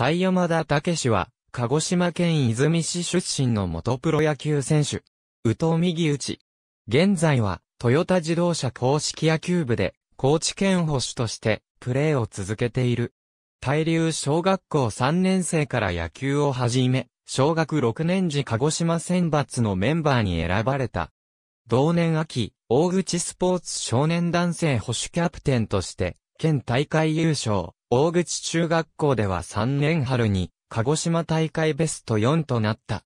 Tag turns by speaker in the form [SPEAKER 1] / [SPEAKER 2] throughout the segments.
[SPEAKER 1] 西山田武史は、鹿児島県泉市出身の元プロ野球選手。宇藤右打ち。現在は、トヨタ自動車公式野球部で、高知県保守として、プレーを続けている。大流小学校3年生から野球を始め、小学6年時鹿児島選抜のメンバーに選ばれた。同年秋、大口スポーツ少年男性保守キャプテンとして、県大会優勝、大口中学校では3年春に、鹿児島大会ベスト4となった。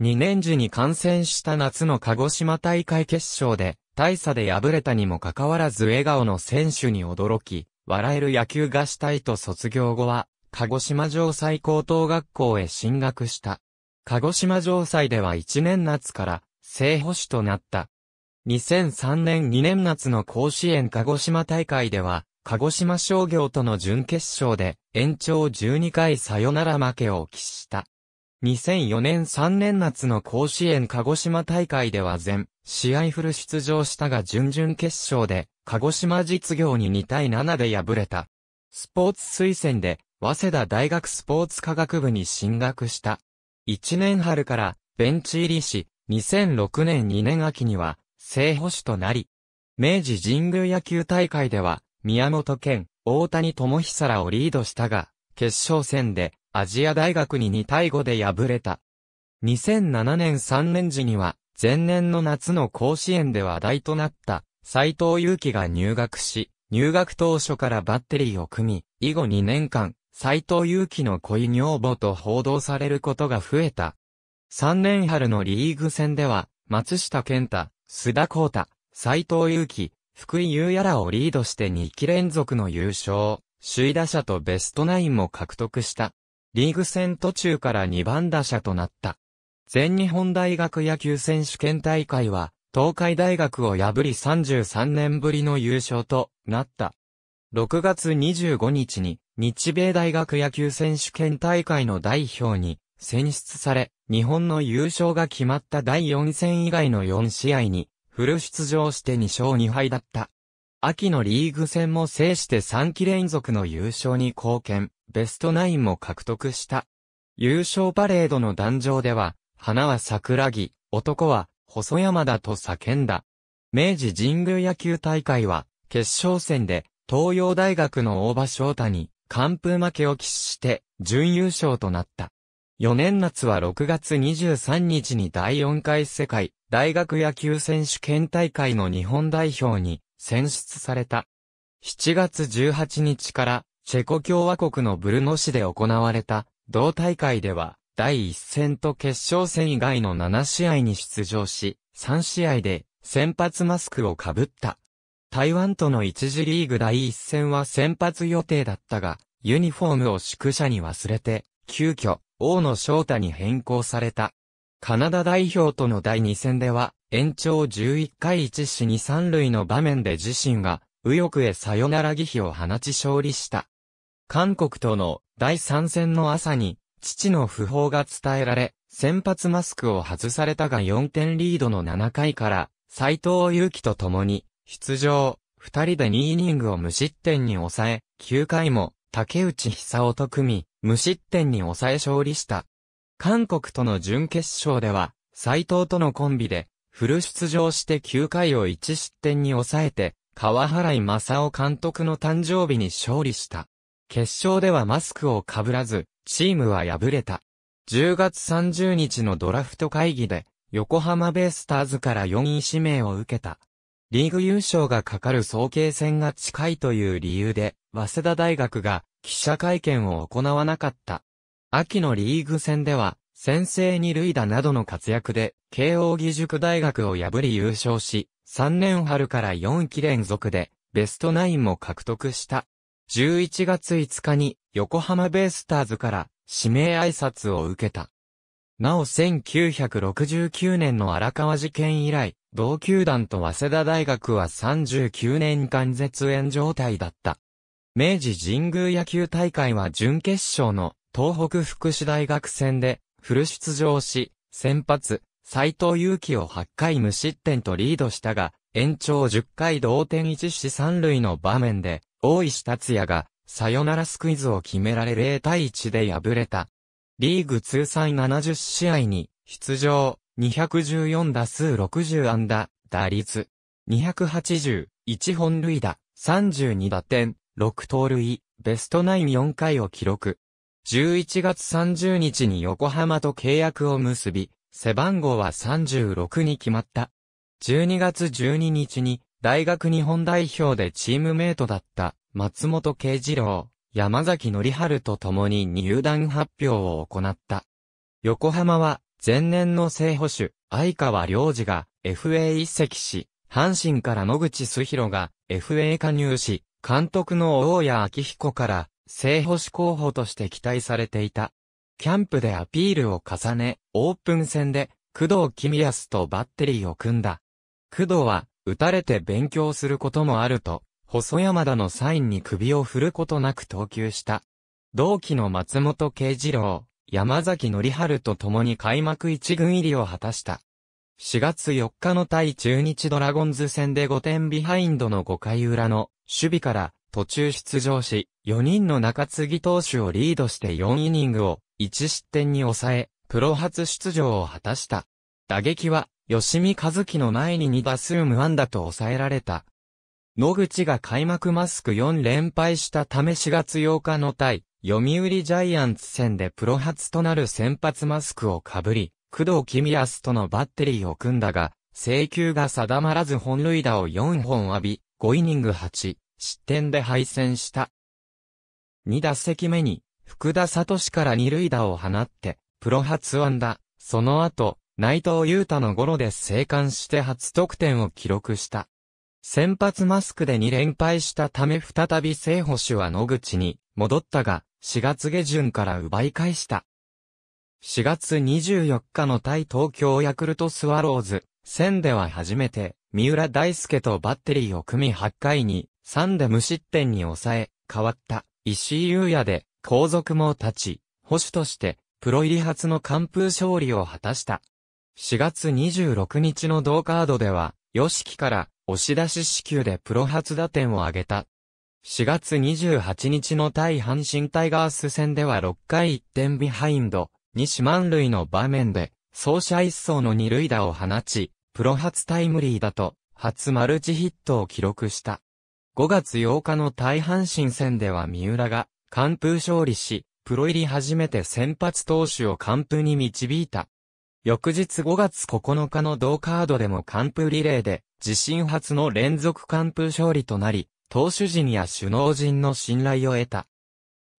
[SPEAKER 1] 2年時に感染した夏の鹿児島大会決勝で、大差で敗れたにもかかわらず笑顔の選手に驚き、笑える野球がしたいと卒業後は、鹿児島城西高等学校へ進学した。鹿児島城西では1年夏から、正捕手となった。2003年2年夏の甲子園鹿児島大会では、鹿児島商業との準決勝で、延長12回サヨナラ負けを喫した。2004年3年夏の甲子園鹿児島大会では全、試合フル出場したが準々決勝で、鹿児島実業に2対7で敗れた。スポーツ推薦で、早稲田大学スポーツ科学部に進学した。1年春から、ベンチ入りし、2006年2年秋には、正捕手となり、明治神宮野球大会では、宮本健、大谷智久らをリードしたが、決勝戦でアジア大学に2対5で敗れた。2007年3年時には、前年の夏の甲子園で話題となった、斎藤祐樹が入学し、入学当初からバッテリーを組み、以後2年間、斎藤祐樹の恋女房と報道されることが増えた。3年春のリーグ戦では、松下健太、須田光太、斎藤祐樹、福井優也らをリードして2期連続の優勝、首位打者とベストナインも獲得した。リーグ戦途中から2番打者となった。全日本大学野球選手権大会は、東海大学を破り33年ぶりの優勝となった。6月25日に日米大学野球選手権大会の代表に選出され、日本の優勝が決まった第4戦以外の4試合にフル出場して2勝2敗だった。秋のリーグ戦も制して3期連続の優勝に貢献、ベストナインも獲得した。優勝パレードの壇上では、花は桜木、男は細山だと叫んだ。明治神宮野球大会は、決勝戦で、東洋大学の大場翔太に、完封負けを喫して、準優勝となった。4年夏は6月23日に第4回世界大学野球選手権大会の日本代表に選出された。7月18日からチェコ共和国のブルノ市で行われた同大会では第1戦と決勝戦以外の7試合に出場し、3試合で先発マスクをかぶった。台湾との一次リーグ第1戦は先発予定だったが、ユニフォームを宿舎に忘れて、急遽大野翔太に変更された。カナダ代表との第2戦では、延長11回1死に3塁の場面で自身が、右翼へサヨナラ疑悲を放ち勝利した。韓国との第3戦の朝に、父の訃報が伝えられ、先発マスクを外されたが4点リードの7回から、斎藤祐樹と共に、出場、2人で2イニングを無失点に抑え、9回も、竹内久夫と組み、無失点に抑え勝利した。韓国との準決勝では、斎藤とのコンビで、フル出場して9回を1失点に抑えて、川原井正夫監督の誕生日に勝利した。決勝ではマスクをかぶらず、チームは敗れた。10月30日のドラフト会議で、横浜ベイスターズから4位指名を受けた。リーグ優勝がかかる総計戦が近いという理由で、早稲田大学が記者会見を行わなかった。秋のリーグ戦では、先制二塁打などの活躍で、慶応義塾大学を破り優勝し、3年春から4期連続で、ベストナインも獲得した。11月5日に、横浜ベイスターズから、指名挨拶を受けた。なお1969年の荒川事件以来、同球団と早稲田大学は39年間絶縁状態だった。明治神宮野球大会は準決勝の東北福祉大学戦でフル出場し、先発、斎藤祐樹を8回無失点とリードしたが、延長10回同点1死3塁の場面で、大石達也がサヨナラスクイズを決められ0対1で敗れた。リーグ通算70試合に出場、214打数60安打、打率、280、1本塁打、32打点、6盗塁、ベストナイン4回を記録。11月30日に横浜と契約を結び、背番号は36に決まった。12月12日に大学日本代表でチームメイトだった松本慶次郎、山崎則春と共に入団発表を行った。横浜は前年の正捕手、相川良二が FA 一席し、阪神から野口すひろが FA 加入し、監督の大谷明彦から、正捕手候補として期待されていた。キャンプでアピールを重ね、オープン戦で、工藤公康とバッテリーを組んだ。工藤は、打たれて勉強することもあると、細山田のサインに首を振ることなく投球した。同期の松本慶次郎、山崎則春と共に開幕一軍入りを果たした。4月4日の対中日ドラゴンズ戦で5点ビハインドの5回裏の守備から途中出場し、4人の中継ぎ投手をリードして4イニングを1失点に抑え、プロ初出場を果たした。打撃は、吉見和樹の前に2打数無安打と抑えられた。野口が開幕マスク4連敗したため4月8日の対、読売ジャイアンツ戦でプロ初となる先発マスクをかぶり、工藤君康とのバッテリーを組んだが、請求が定まらず本塁打を4本浴び、5イニング8、失点で敗戦した。2打席目に、福田聡から2塁打を放って、プロ初安打、その後、内藤優太のゴロで生還して初得点を記録した。先発マスクで2連敗したため再び正保守は野口に戻ったが、4月下旬から奪い返した。4月24日の対東京ヤクルトスワローズ戦では初めて、三浦大輔とバッテリーを組み8回に3で無失点に抑え、変わった石井優也で後続も立ち、保守としてプロ入り初の完封勝利を果たした。4月26日の同カードでは、吉木から押し出し支給でプロ初打点を挙げた。4月28日の対阪神タイガース戦では6回1点ビハインド、西満塁の場面で、走者一層の二塁打を放ち、プロ初タイムリーだと、初マルチヒットを記録した。5月8日の大阪神戦では三浦が、完封勝利し、プロ入り初めて先発投手を完封に導いた。翌日5月9日の同カードでも完封リレーで、自身初の連続完封勝利となり、投手陣や首脳陣の信頼を得た。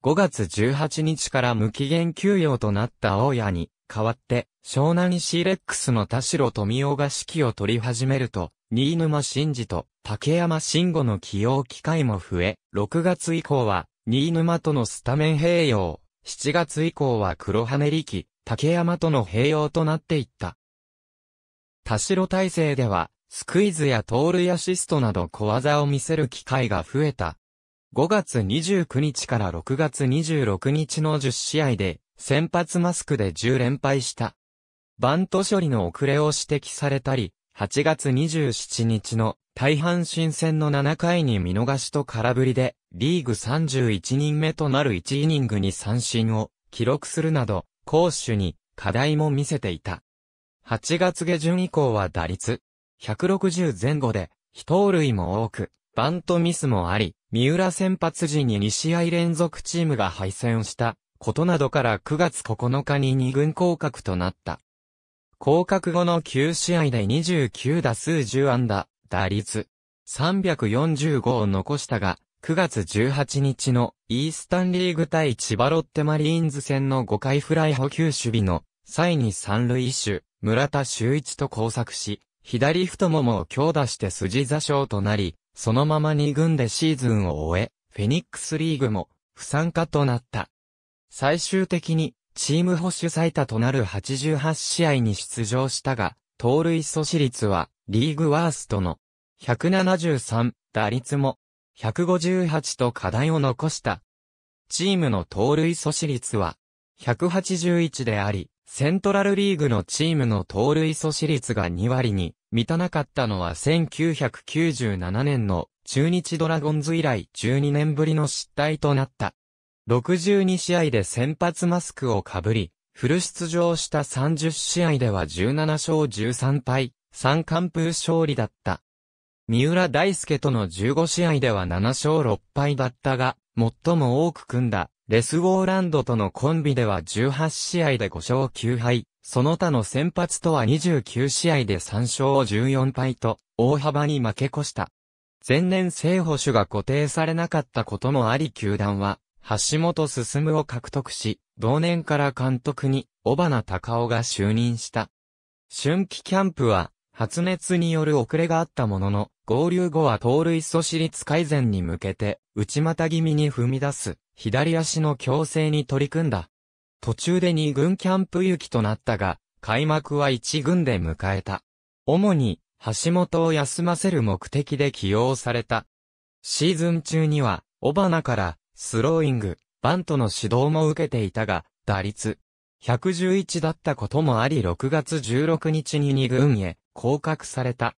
[SPEAKER 1] 5月18日から無期限休養となった大谷に、代わって、湘南シーレックスの田代富夫が指揮を取り始めると、新沼慎二と竹山慎吾の起用機会も増え、6月以降は、新沼とのスタメン併用、7月以降は黒羽力、竹山との併用となっていった。田代体制では、スクイズや盗塁アシストなど小技を見せる機会が増えた。5月29日から6月26日の10試合で、先発マスクで10連敗した。バント処理の遅れを指摘されたり、8月27日の大半新戦の7回に見逃しと空振りで、リーグ31人目となる1イニングに三振を記録するなど、攻守に課題も見せていた。8月下旬以降は打率160前後で、非盗塁も多く、バントミスもあり、三浦先発時に2試合連続チームが敗戦したことなどから9月9日に2軍降格となった。降格後の9試合で29打数10安打、打率345を残したが、9月18日のイースタンリーグ対千葉ロッテマリーンズ戦の5回フライ補給守備の際に三塁手、村田修一と交錯し、左太ももを強打して筋座礁となり、そのまま2軍でシーズンを終え、フェニックスリーグも不参加となった。最終的にチーム保守最多となる88試合に出場したが、盗塁阻止率はリーグワーストの173、打率も158と課題を残した。チームの盗塁阻止率は181であり、セントラルリーグのチームの盗塁阻止率が2割に満たなかったのは1997年の中日ドラゴンズ以来12年ぶりの失態となった。62試合で先発マスクをかぶり、フル出場した30試合では17勝13敗、3完封勝利だった。三浦大輔との15試合では7勝6敗だったが、最も多く組んだ、レスウォーランドとのコンビでは18試合で5勝9敗、その他の先発とは29試合で3勝を14敗と、大幅に負け越した。前年正捕手が固定されなかったこともあり球団は、橋本進を獲得し、同年から監督に、小花隆夫が就任した。春季キャンプは、発熱による遅れがあったものの、合流後は盗塁阻止率改善に向けて、内股気味に踏み出す、左足の矯正に取り組んだ。途中で2軍キャンプ行きとなったが、開幕は1軍で迎えた。主に、橋本を休ませる目的で起用された。シーズン中には、尾花から、スローイング、バントの指導も受けていたが、打率、111だったこともあり6月16日に2軍へ降格された。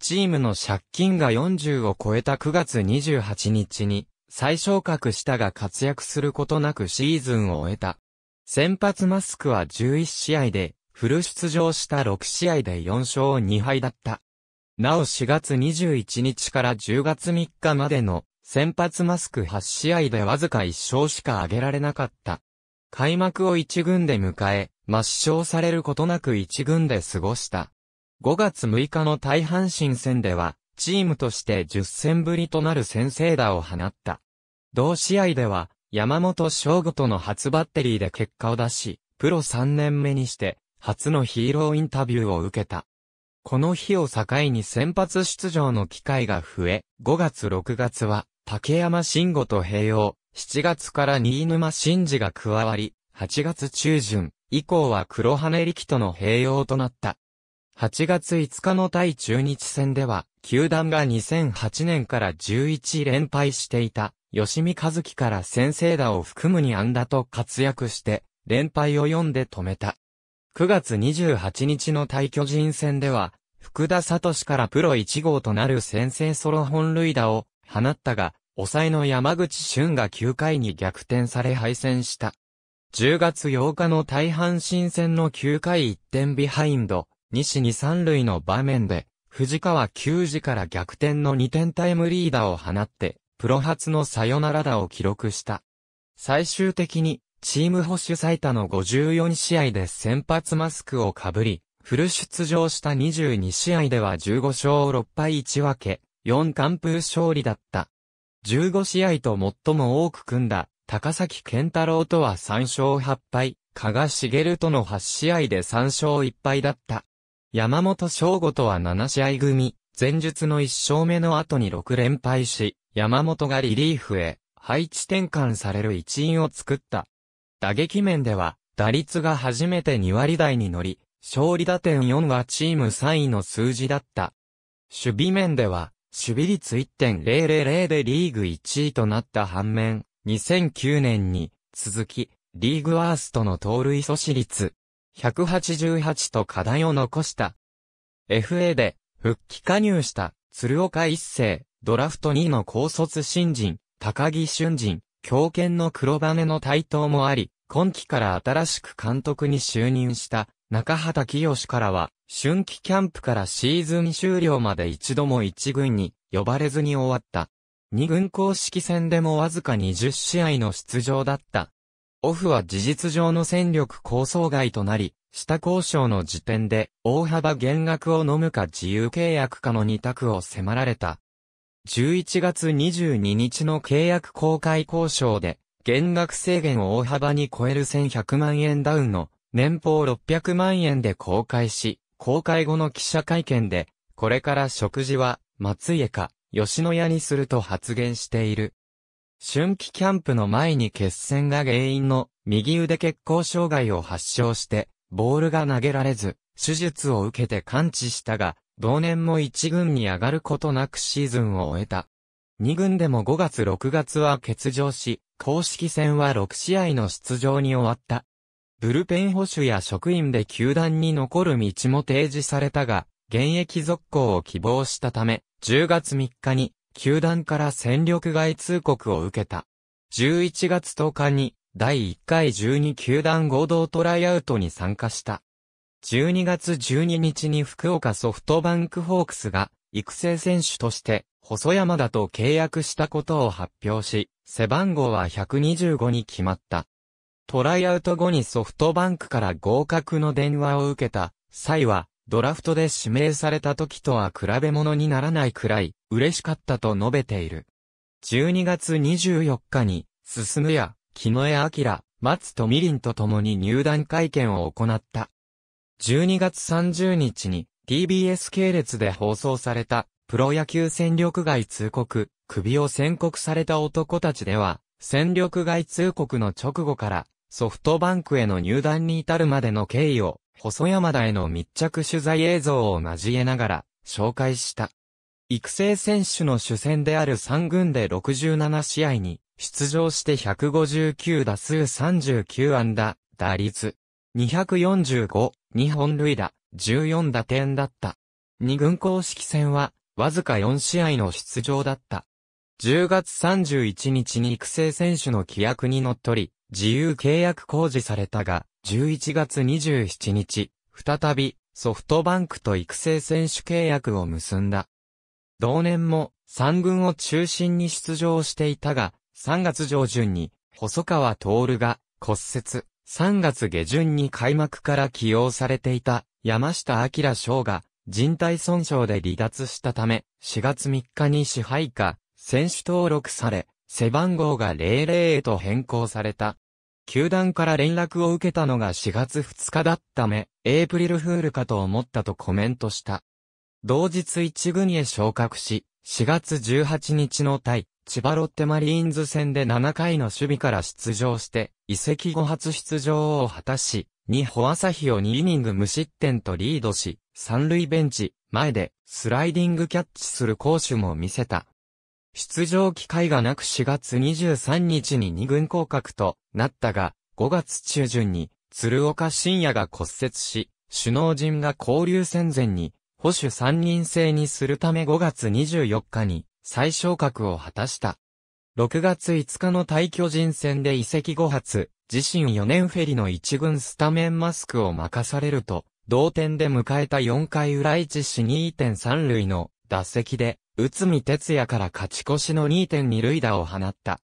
[SPEAKER 1] チームの借金が40を超えた9月28日に再昇格したが活躍することなくシーズンを終えた。先発マスクは11試合で、フル出場した6試合で4勝2敗だった。なお4月21日から10月3日までの先発マスク8試合でわずか1勝しか挙げられなかった。開幕を1軍で迎え、抹消されることなく1軍で過ごした。5月6日の大阪神戦では、チームとして10戦ぶりとなる先制打を放った。同試合では、山本翔吾との初バッテリーで結果を出し、プロ3年目にして、初のヒーローインタビューを受けた。この日を境に先発出場の機会が増え、5月6月は、竹山慎吾と併用、7月から新沼慎二が加わり、8月中旬、以降は黒羽力との併用となった。8月5日の対中日戦では、球団が2008年から11連敗していた、吉見和樹から先生打を含むに安打と活躍して、連敗を読んで止めた。9月28日の対巨人戦では、福田聡からプロ1号となる先制ソロ本塁打を放ったが、抑えの山口俊が9回に逆転され敗戦した。10月8日の大阪新戦の9回1点ビハインド、西に三塁の場面で、藤川球児から逆転の2点タイムリーダーを放って、プロ初のサヨナラ打を記録した。最終的に、チーム保守最多の54試合で先発マスクをかぶり、フル出場した22試合では15勝6敗1分け、4完封勝利だった。15試合と最も多く組んだ、高崎健太郎とは3勝8敗、加賀茂との8試合で3勝1敗だった。山本翔吾とは7試合組、前述の1勝目の後に6連敗し、山本がリリーフへ配置転換される一因を作った。打撃面では、打率が初めて2割台に乗り、勝利打点4はチーム3位の数字だった。守備面では、守備率1.000でリーグ1位となった反面、2009年に続き、リーグワーストの盗塁阻止率188と課題を残した。FA で復帰加入した鶴岡一世、ドラフト2位の高卒新人、高木俊人、強肩の黒羽の台頭もあり、今季から新しく監督に就任した中畑清からは、春季キャンプからシーズン終了まで一度も一軍に呼ばれずに終わった。二軍公式戦でもわずか20試合の出場だった。オフは事実上の戦力構想外となり、下交渉の時点で大幅減額を飲むか自由契約かの二択を迫られた。11月22日の契約公開交渉で、減額制限を大幅に超える1100万円ダウンの年俸600万円で公開し、公開後の記者会見で、これから食事は松家か吉野家にすると発言している。春季キャンプの前に決戦が原因の右腕血行障害を発症して、ボールが投げられず、手術を受けて完治したが、同年も1軍に上がることなくシーズンを終えた。2軍でも5月6月は欠場し、公式戦は6試合の出場に終わった。ブルペン保守や職員で球団に残る道も提示されたが、現役続行を希望したため、10月3日に、球団から戦力外通告を受けた。11月10日に、第1回12球団合同トライアウトに参加した。12月12日に福岡ソフトバンクホークスが育成選手として細山田と契約したことを発表し、背番号は125に決まった。トライアウト後にソフトバンクから合格の電話を受けた際は、ドラフトで指名された時とは比べ物にならないくらい嬉しかったと述べている。12月24日に、進むや、木野江明、松みり林と共に入団会見を行った。12月30日に TBS 系列で放送されたプロ野球戦力外通告、首を宣告された男たちでは、戦力外通告の直後からソフトバンクへの入団に至るまでの経緯を細山田への密着取材映像を交えながら紹介した。育成選手の主戦である3軍で67試合に出場して159打数39安打、打率245、2本塁打、14打点だった。2軍公式戦は、わずか4試合の出場だった。10月31日に育成選手の規約に則っり、自由契約公示されたが、11月27日、再び、ソフトバンクと育成選手契約を結んだ。同年も、3軍を中心に出場していたが、3月上旬に、細川徹が骨折。3月下旬に開幕から起用されていた山下明翔が人体損傷で離脱したため、4月3日に支配下、選手登録され、背番号が00へと変更された。球団から連絡を受けたのが4月2日だっため、エイプリルフールかと思ったとコメントした。同日1軍へ昇格し、4月18日の対千葉ロッテマリーンズ戦で7回の守備から出場して、移籍後初出場を果たし、2歩朝日を2イニング無失点とリードし、三塁ベンチ、前で、スライディングキャッチする攻守も見せた。出場機会がなく4月23日に2軍降格となったが、5月中旬に、鶴岡深也が骨折し、首脳陣が交流戦前に、保守三人制にするため5月24日に、最昇格を果たした。6月5日の対巨人戦で移籍後発、自身4年フェリの1軍スタメンマスクを任されると、同点で迎えた4回裏一死2.3塁の打席で、内海哲也から勝ち越しの2.2塁打を放った。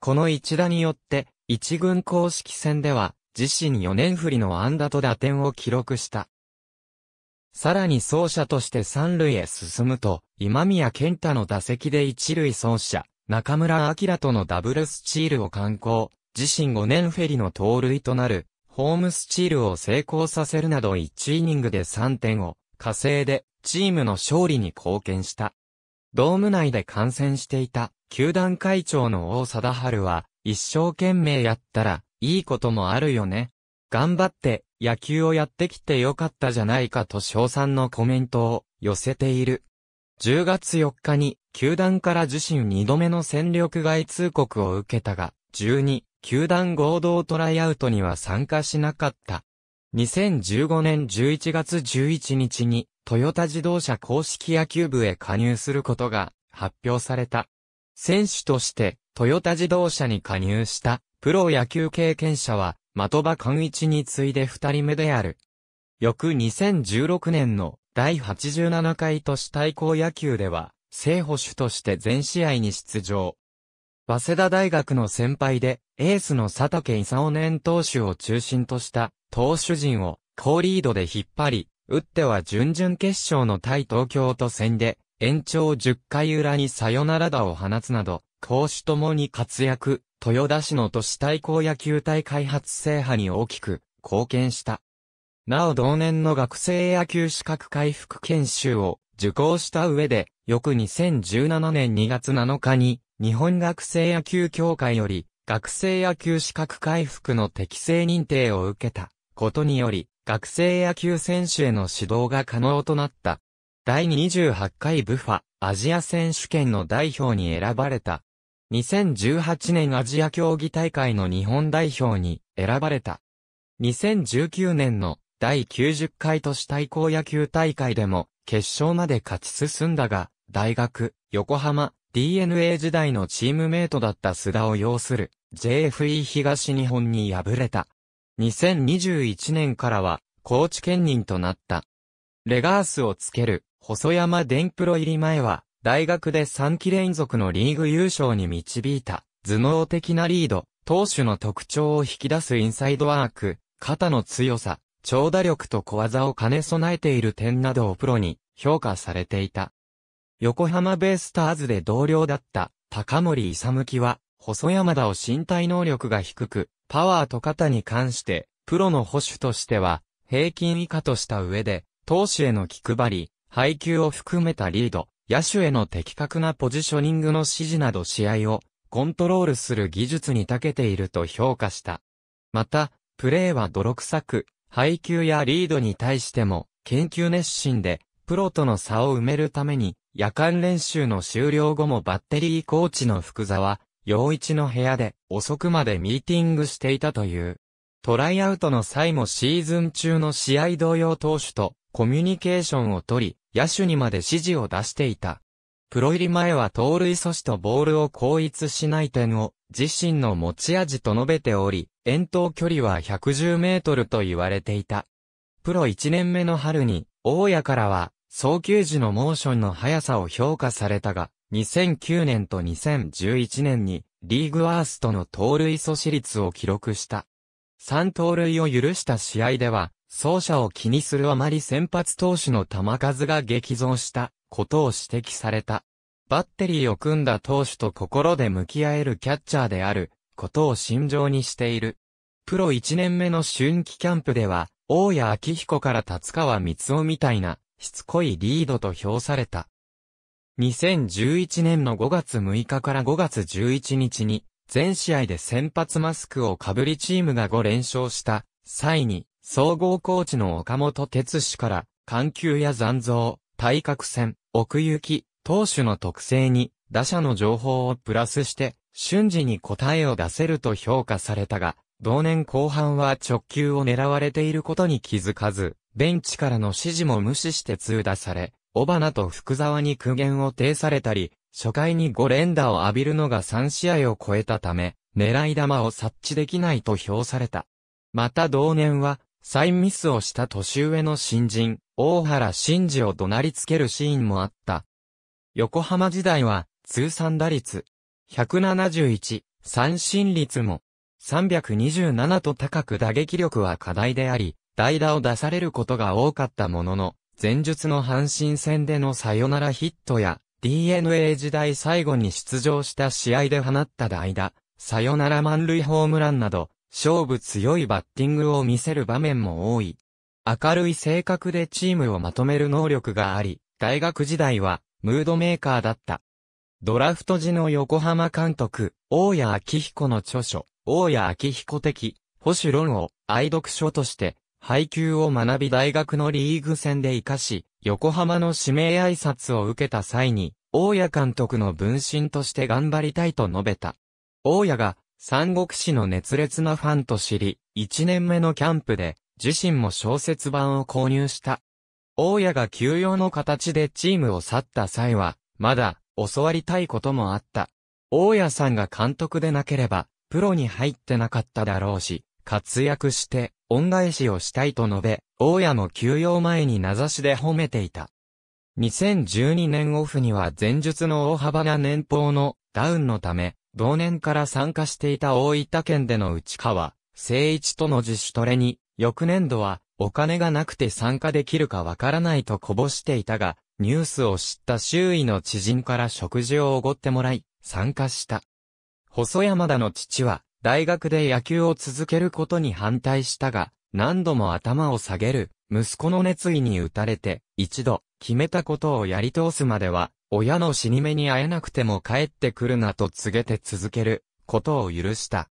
[SPEAKER 1] この一打によって、1軍公式戦では、自身4年振りの安打と打点を記録した。さらに走者として三塁へ進むと、今宮健太の打席で一塁走者、中村明とのダブルスチールを観行、自身5年フェリの盗塁となる、ホームスチールを成功させるなど1イニングで3点を稼いで、チームの勝利に貢献した。ドーム内で観戦していた、球団会長の王貞治は、一生懸命やったら、いいこともあるよね。頑張って、野球をやってきてよかったじゃないかと賞賛のコメントを寄せている。10月4日に、球団から自身2度目の戦力外通告を受けたが、12、球団合同トライアウトには参加しなかった。2015年11月11日に、トヨタ自動車公式野球部へ加入することが発表された。選手として、トヨタ自動車に加入した、プロ野球経験者は、的場寛一に次いで二人目である。翌2016年の第87回都市対抗野球では、正捕手として全試合に出場。早稲田大学の先輩で、エースの佐竹勲年投手を中心とした投手陣を高リードで引っ張り、打っては準々決勝の対東京都戦で、延長10回裏にサヨナラ打を放つなど、攻守ともに活躍、豊田市の都市対抗野球隊開発制覇に大きく貢献した。なお同年の学生野球資格回復研修を受講した上で、翌2017年2月7日に、日本学生野球協会より、学生野球資格回復の適正認定を受けたことにより、学生野球選手への指導が可能となった。第28回ブファアジア選手権の代表に選ばれた。2018年アジア競技大会の日本代表に選ばれた。2019年の第90回都市対抗野球大会でも決勝まで勝ち進んだが、大学、横浜、DNA 時代のチームメイトだった須田を擁する JFE 東日本に敗れた。2021年からは高知県人となった。レガースをつける細山電プロ入り前は大学で3期連続のリーグ優勝に導いた、頭脳的なリード、投手の特徴を引き出すインサイドワーク、肩の強さ、長打力と小技を兼ね備えている点などをプロに評価されていた。横浜ベイスターズで同僚だった高森勇樹は、細山田を身体能力が低く、パワーと肩に関して、プロの保守としては、平均以下とした上で、投手への気配り、配球を含めたリード、野手への的確なポジショニングの指示など試合をコントロールする技術に長けていると評価した。また、プレーは泥臭く、配球やリードに対しても研究熱心で、プロとの差を埋めるために、夜間練習の終了後もバッテリーコーチの福沢、陽一の部屋で遅くまでミーティングしていたという。トライアウトの際もシーズン中の試合同様投手とコミュニケーションをとり、野手にまで指示を出していた。プロ入り前は盗塁阻止とボールを効率しない点を自身の持ち味と述べており、遠投距離は110メートルと言われていた。プロ1年目の春に、大谷からは、早球時のモーションの速さを評価されたが、2009年と2011年に、リーグワーストの盗塁阻止率を記録した。3盗塁を許した試合では、走者を気にするあまり先発投手の球数が激増したことを指摘された。バッテリーを組んだ投手と心で向き合えるキャッチャーであることを心情にしている。プロ1年目の春季キャンプでは、大谷明彦から立川光夫みたいなしつこいリードと評された。2011年の5月6日から5月11日に、全試合で先発マスクを被りチームが5連勝した際に、総合コーチの岡本哲氏から、緩急や残像、対角線、奥行き、投手の特性に、打者の情報をプラスして、瞬時に答えを出せると評価されたが、同年後半は直球を狙われていることに気づかず、ベンチからの指示も無視して通打され、小花と福沢に苦言を呈されたり、初回に5連打を浴びるのが3試合を超えたため、狙い球を察知できないと評された。また同年は、サインミスをした年上の新人、大原真嗣を怒鳴りつけるシーンもあった。横浜時代は、通算打率、171、三振率も、327と高く打撃力は課題であり、代打を出されることが多かったものの、前述の阪神戦でのサヨナラヒットや、DNA 時代最後に出場した試合で放った代打、サヨナラ満塁ホームランなど、勝負強いバッティングを見せる場面も多い。明るい性格でチームをまとめる能力があり、大学時代はムードメーカーだった。ドラフト時の横浜監督、大谷明彦の著書、大谷明彦的、保守論を愛読書として、配給を学び大学のリーグ戦で活かし、横浜の指名挨拶を受けた際に、大谷監督の分身として頑張りたいと述べた。大谷が三国志の熱烈なファンと知り、一年目のキャンプで、自身も小説版を購入した。大谷が休養の形でチームを去った際は、まだ、教わりたいこともあった。大谷さんが監督でなければ、プロに入ってなかっただろうし、活躍して、恩返しをしたいと述べ、大谷も休養前に名指しで褒めていた。2012年オフには前述の大幅な年俸のダウンのため、同年から参加していた大分県での内川、誠一との自主トレに、翌年度は、お金がなくて参加できるかわからないとこぼしていたが、ニュースを知った周囲の知人から食事をおごってもらい、参加した。細山田の父は、大学で野球を続けることに反対したが、何度も頭を下げる、息子の熱意に打たれて、一度、決めたことをやり通すまでは、親の死に目に会えなくても帰ってくるなと告げて続けることを許した。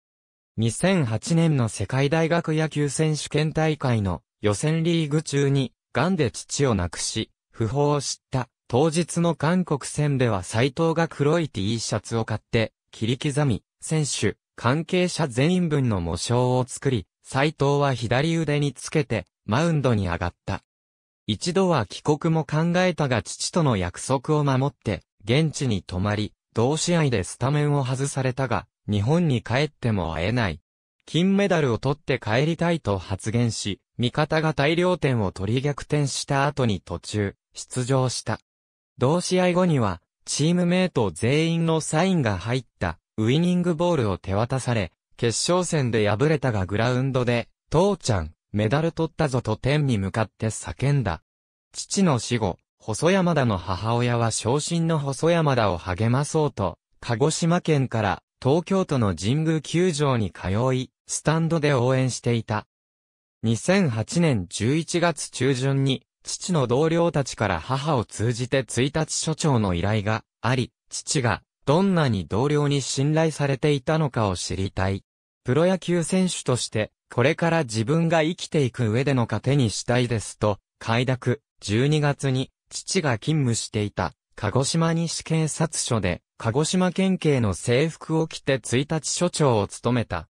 [SPEAKER 1] 2008年の世界大学野球選手権大会の予選リーグ中に、癌で父を亡くし、不法を知った。当日の韓国戦では斎藤が黒い T シャツを買って、切り刻み、選手、関係者全員分の模章を作り、斎藤は左腕につけて、マウンドに上がった。一度は帰国も考えたが父との約束を守って、現地に泊まり、同試合でスタメンを外されたが、日本に帰っても会えない。金メダルを取って帰りたいと発言し、味方が大量点を取り逆転した後に途中、出場した。同試合後には、チームメイト全員のサインが入ったウイニングボールを手渡され、決勝戦で敗れたがグラウンドで、父ちゃん、メダル取ったぞと天に向かって叫んだ。父の死後、細山田の母親は昇進の細山田を励まそうと、鹿児島県から東京都の神宮球場に通い、スタンドで応援していた。2008年11月中旬に、父の同僚たちから母を通じて1日所長の依頼があり、父がどんなに同僚に信頼されていたのかを知りたい。プロ野球選手としてこれから自分が生きていく上での糧にしたいですと、快諾、12月に、父が勤務していた、鹿児島西警察署で、鹿児島県警の制服を着て1日署長を務めた。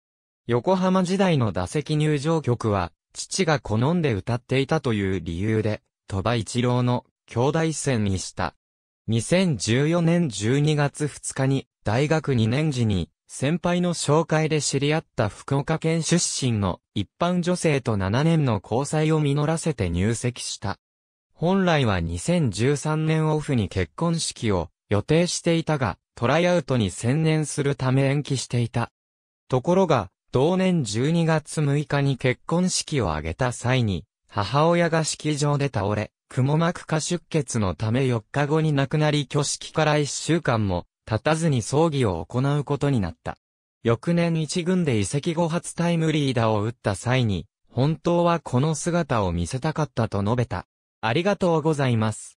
[SPEAKER 1] 横浜時代の打席入場曲は、父が好んで歌っていたという理由で、鳥羽一郎の兄弟戦にした。2014年12月2日に、大学2年時に、先輩の紹介で知り合った福岡県出身の一般女性と7年の交際を実らせて入籍した。本来は2013年オフに結婚式を予定していたが、トライアウトに専念するため延期していた。ところが、同年12月6日に結婚式を挙げた際に、母親が式場で倒れ、蜘も膜下出血のため4日後に亡くなり挙式から1週間も立たずに葬儀を行うことになった。翌年一軍で遺跡後初タイムリーダーを打った際に、本当はこの姿を見せたかったと述べた。ありがとうございます。